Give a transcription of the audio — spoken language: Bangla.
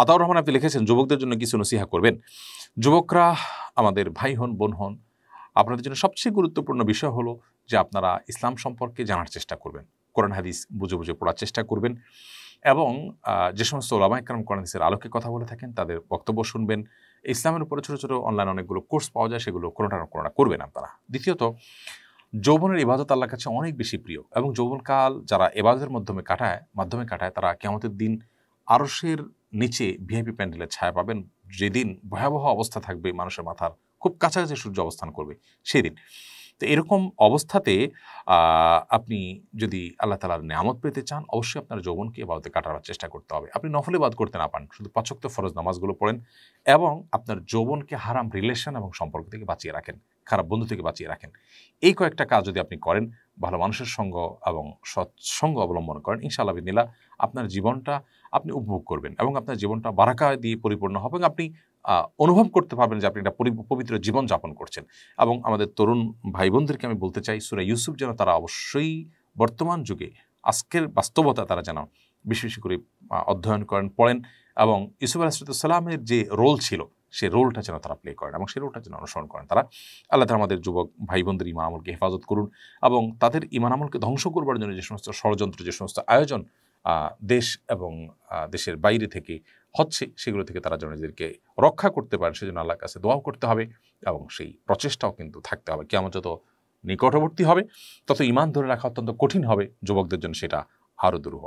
আতাউর রহমান আপনি লিখেছেন যুবকদের জন্য কিছু নসিহা করবেন যুবকরা আমাদের ভাই হন বোন হন আপনাদের জন্য সবচেয়ে গুরুত্বপূর্ণ বিষয় হলো যে আপনারা ইসলাম সম্পর্কে জানার চেষ্টা করবেন কোরআন হাদিস বুঝে বুঝে পড়ার চেষ্টা করবেন এবং যে সমস্ত ওলামা ইকরাম কোরআন হাদিসের আলোকে কথা বলে থাকেন তাদের বক্তব্য শুনবেন ইসলামের উপরে ছোটো ছোটো অনলাইন অনেকগুলো কোর্স পাওয়া যায় সেগুলো কোনোটা না কোনোটা করবেন আপনারা দ্বিতীয়ত যৌবনের ইবাদত আল্লাহ কাছে অনেক বেশি প্রিয় এবং যৌবনকাল যারা এবাদতের মাধ্যমে কাটায় মাধ্যমে কাটায় তারা কেমতের দিন আরসের নিচে ভিআইপি প্যান্ডেলের ছায়া পাবেন যেদিন ভয়াবহ অবস্থা থাকবে মানুষের মাথার খুব কাছাকাছি সূর্য অবস্থান করবে সেদিন তো এরকম অবস্থাতে আপনি যদি আল্লাহ তালার নিয়ামত পেতে চান অবশ্যই আপনার যৌবনকে এবাদতে কাটাবার চেষ্টা করতে হবে আপনি নফলে বাদ করতে না পান শুধু পাচক্ত ফরজ নামাজগুলো পড়েন এবং আপনার যৌবনকে হারাম রিলেশন এবং সম্পর্ক থেকে বাঁচিয়ে রাখেন খারাপ বন্ধু থেকে বাঁচিয়ে রাখেন এই কয়েকটা কাজ যদি আপনি করেন ভালো মানুষের সঙ্গ এবং সৎসঙ্গ অবলম্বন করেন ইনশাআল্লাহ বিদিনিলা আপনার জীবনটা আপনি উপভোগ করবেন এবং আপনার জীবনটা বারাকা দিয়ে পরিপূর্ণ হবে এবং আপনি অনুভব করতে পারবেন যে আপনি একটা পবিত্র জীবন যাপন করছেন এবং আমাদের তরুণ ভাই বোনদেরকে আমি বলতে চাই সুরা ইউসুফ যেন তারা অবশ্যই বর্তমান যুগে আজকের বাস্তবতা তারা যেন বেশি বেশি করে অধ্যয়ন করেন পড়েন এবং ইউসুফ আলাহ সালামের যে রোল ছিল সে রোলটা যেন তারা প্লে করেন এবং সে রোলটা যেন অনুসরণ করেন তারা আল্লাহ তারা আমাদের যুবক ভাই বোনদের ইমান আমলকে হেফাজত করুন এবং তাদের ইমান আমলকে ধ্বংস করবার জন্য যে সমস্ত ষড়যন্ত্র যে সমস্ত আয়োজন দেশ এবং দেশের বাইরে থেকে হচ্ছে সেগুলো থেকে তারা যেন নিজেদেরকে রক্ষা করতে পারেন সেজন্য আল্লাহর কাছে দোয়াও করতে হবে এবং সেই প্রচেষ্টাও কিন্তু থাকতে হবে কেমন যত নিকটবর্তী হবে তত ইমান ধরে রাখা অত্যন্ত কঠিন হবে যুবকদের জন্য সেটা আরও দুরূহ